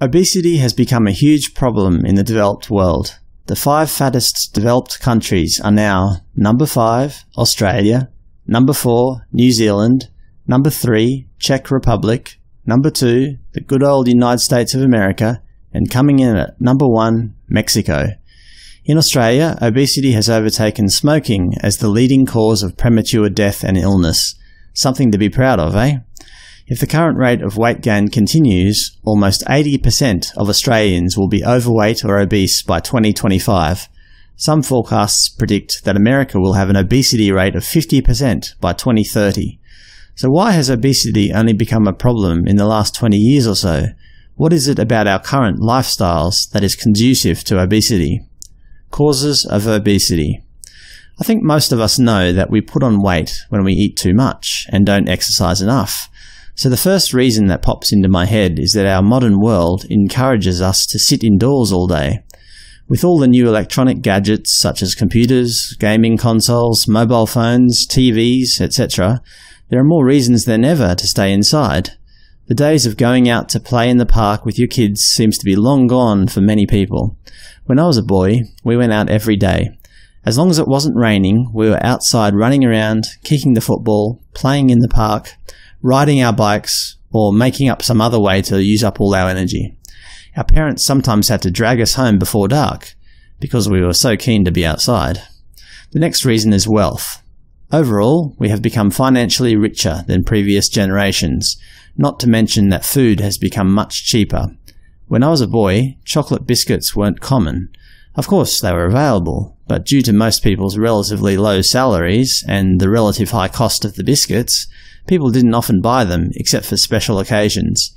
Obesity has become a huge problem in the developed world. The five fattest developed countries are now number 5 Australia, number 4 New Zealand, number 3 Czech Republic, number 2 the good old United States of America, and coming in at number 1 Mexico. In Australia, obesity has overtaken smoking as the leading cause of premature death and illness. Something to be proud of, eh? If the current rate of weight gain continues, almost 80% of Australians will be overweight or obese by 2025. Some forecasts predict that America will have an obesity rate of 50% by 2030. So why has obesity only become a problem in the last 20 years or so? What is it about our current lifestyles that is conducive to obesity? Causes of obesity. I think most of us know that we put on weight when we eat too much and don't exercise enough. So the first reason that pops into my head is that our modern world encourages us to sit indoors all day. With all the new electronic gadgets such as computers, gaming consoles, mobile phones, TVs, etc., there are more reasons than ever to stay inside. The days of going out to play in the park with your kids seems to be long gone for many people. When I was a boy, we went out every day. As long as it wasn't raining, we were outside running around, kicking the football, playing in the park, riding our bikes, or making up some other way to use up all our energy. Our parents sometimes had to drag us home before dark because we were so keen to be outside. The next reason is wealth. Overall, we have become financially richer than previous generations, not to mention that food has become much cheaper. When I was a boy, chocolate biscuits weren't common. Of course, they were available, but due to most people's relatively low salaries and the relative high cost of the biscuits, people didn't often buy them, except for special occasions.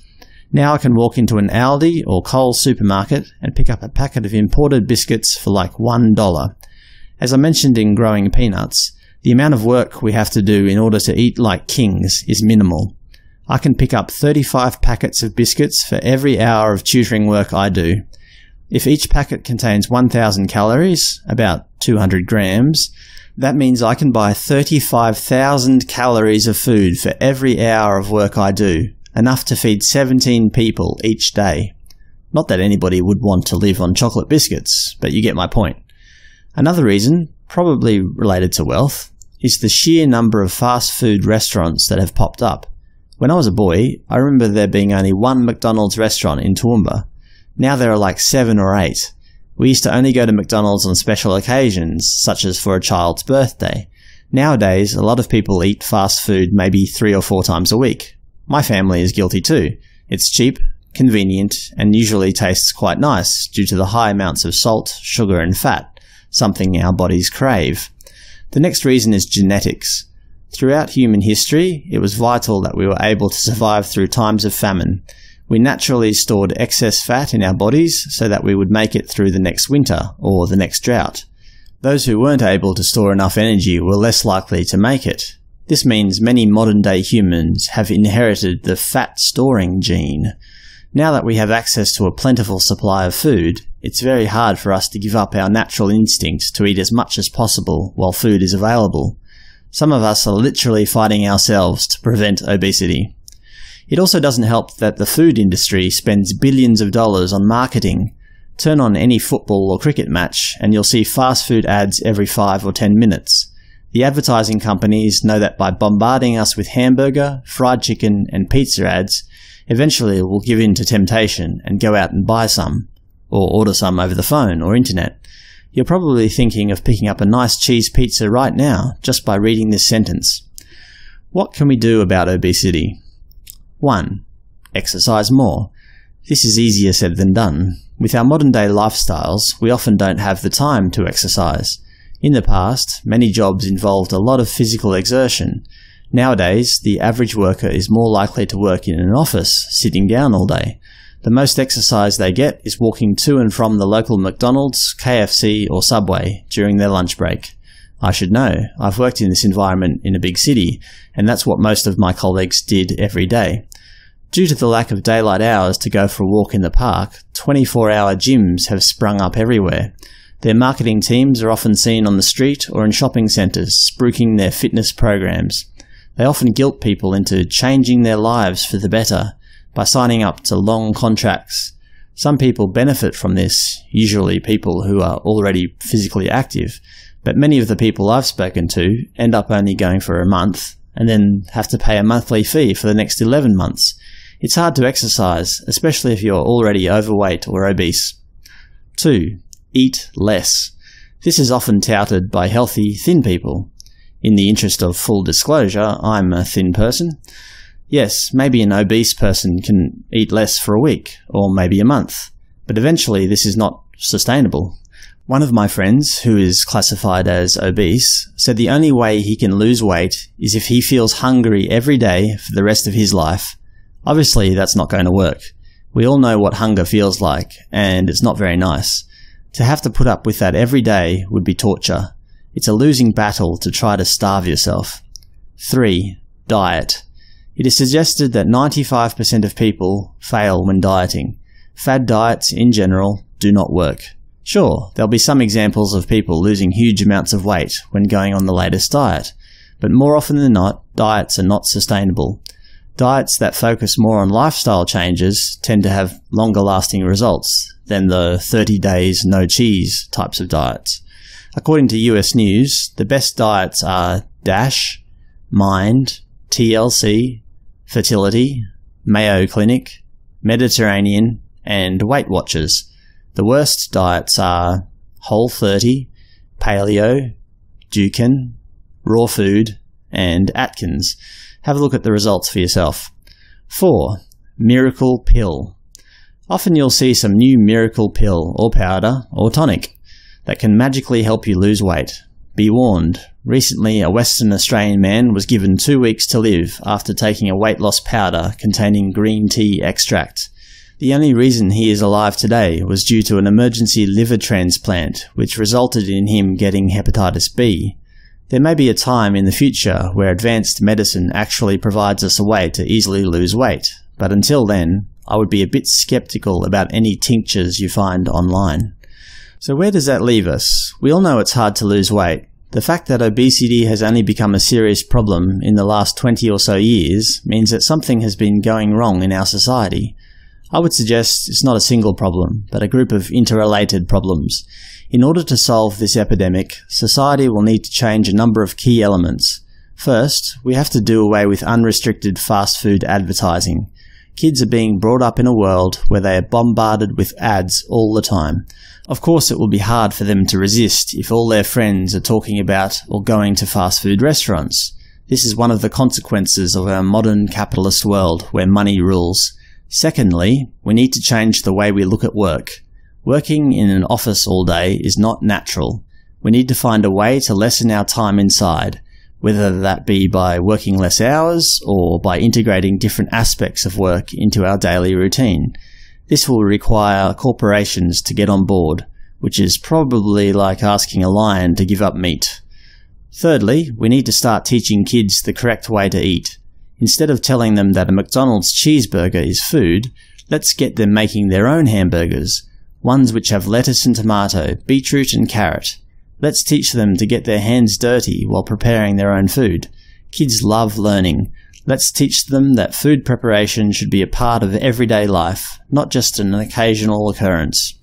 Now I can walk into an Aldi or Coles supermarket and pick up a packet of imported biscuits for like $1. As I mentioned in Growing Peanuts, the amount of work we have to do in order to eat like kings is minimal. I can pick up 35 packets of biscuits for every hour of tutoring work I do. If each packet contains 1,000 calories, about 200 grams, that means I can buy 35,000 calories of food for every hour of work I do, enough to feed 17 people each day. Not that anybody would want to live on chocolate biscuits, but you get my point. Another reason, probably related to wealth, is the sheer number of fast food restaurants that have popped up. When I was a boy, I remember there being only one McDonald's restaurant in Toowoomba. Now there are like seven or eight. We used to only go to McDonald's on special occasions, such as for a child's birthday. Nowadays, a lot of people eat fast food maybe three or four times a week. My family is guilty too. It's cheap, convenient, and usually tastes quite nice due to the high amounts of salt, sugar, and fat, something our bodies crave. The next reason is genetics. Throughout human history, it was vital that we were able to survive through times of famine. We naturally stored excess fat in our bodies so that we would make it through the next winter or the next drought. Those who weren't able to store enough energy were less likely to make it. This means many modern-day humans have inherited the fat-storing gene. Now that we have access to a plentiful supply of food, it's very hard for us to give up our natural instinct to eat as much as possible while food is available. Some of us are literally fighting ourselves to prevent obesity. It also doesn't help that the food industry spends billions of dollars on marketing. Turn on any football or cricket match and you'll see fast food ads every 5 or 10 minutes. The advertising companies know that by bombarding us with hamburger, fried chicken, and pizza ads, eventually we'll give in to temptation and go out and buy some, or order some over the phone or internet. You're probably thinking of picking up a nice cheese pizza right now just by reading this sentence. What can we do about obesity? 1. Exercise more. This is easier said than done. With our modern-day lifestyles, we often don't have the time to exercise. In the past, many jobs involved a lot of physical exertion. Nowadays, the average worker is more likely to work in an office, sitting down all day. The most exercise they get is walking to and from the local McDonald's, KFC or Subway during their lunch break. I should know. I've worked in this environment in a big city, and that's what most of my colleagues did every day. Due to the lack of daylight hours to go for a walk in the park, 24-hour gyms have sprung up everywhere. Their marketing teams are often seen on the street or in shopping centres, spruiking their fitness programs. They often guilt people into changing their lives for the better by signing up to long contracts. Some people benefit from this, usually people who are already physically active, but many of the people I've spoken to end up only going for a month and then have to pay a monthly fee for the next 11 months. It's hard to exercise, especially if you're already overweight or obese. 2. Eat less. This is often touted by healthy, thin people. In the interest of full disclosure, I'm a thin person. Yes, maybe an obese person can eat less for a week, or maybe a month, but eventually this is not sustainable. One of my friends, who is classified as obese, said the only way he can lose weight is if he feels hungry every day for the rest of his life. Obviously, that's not going to work. We all know what hunger feels like, and it's not very nice. To have to put up with that every day would be torture. It's a losing battle to try to starve yourself. 3. Diet. It is suggested that 95% of people fail when dieting. Fad diets, in general, do not work. Sure, there'll be some examples of people losing huge amounts of weight when going on the latest diet, but more often than not, diets are not sustainable. Diets that focus more on lifestyle changes tend to have longer lasting results than the 30 days no cheese types of diets. According to US News, the best diets are DASH, Mind, TLC, Fertility, Mayo Clinic, Mediterranean, and Weight Watchers. The worst diets are Whole30, Paleo, Dukin, Raw Food, and Atkins. Have a look at the results for yourself. 4. Miracle Pill Often you'll see some new miracle pill, or powder, or tonic that can magically help you lose weight. Be warned, recently a Western Australian man was given two weeks to live after taking a weight loss powder containing green tea extract. The only reason he is alive today was due to an emergency liver transplant, which resulted in him getting hepatitis B. There may be a time in the future where advanced medicine actually provides us a way to easily lose weight, but until then, I would be a bit skeptical about any tinctures you find online. So where does that leave us? We all know it's hard to lose weight. The fact that obesity has only become a serious problem in the last 20 or so years means that something has been going wrong in our society. I would suggest it's not a single problem, but a group of interrelated problems. In order to solve this epidemic, society will need to change a number of key elements. First, we have to do away with unrestricted fast food advertising. Kids are being brought up in a world where they are bombarded with ads all the time. Of course it will be hard for them to resist if all their friends are talking about or going to fast food restaurants. This is one of the consequences of our modern capitalist world where money rules. Secondly, we need to change the way we look at work. Working in an office all day is not natural. We need to find a way to lessen our time inside, whether that be by working less hours or by integrating different aspects of work into our daily routine. This will require corporations to get on board, which is probably like asking a lion to give up meat. Thirdly, we need to start teaching kids the correct way to eat. Instead of telling them that a McDonald's cheeseburger is food, let's get them making their own hamburgers, ones which have lettuce and tomato, beetroot and carrot. Let's teach them to get their hands dirty while preparing their own food. Kids love learning. Let's teach them that food preparation should be a part of everyday life, not just an occasional occurrence.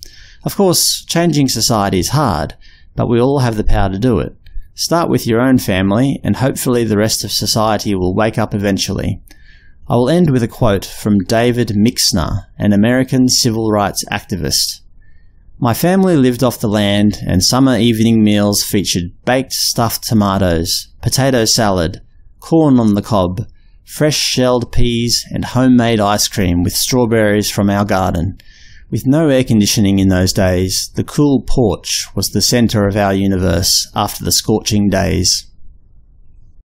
Of course, changing society is hard, but we all have the power to do it. Start with your own family, and hopefully the rest of society will wake up eventually. I will end with a quote from David Mixner, an American civil rights activist. My family lived off the land, and summer evening meals featured baked stuffed tomatoes, potato salad, corn on the cob, fresh shelled peas, and homemade ice cream with strawberries from our garden. With no air conditioning in those days, the cool porch was the centre of our universe after the scorching days.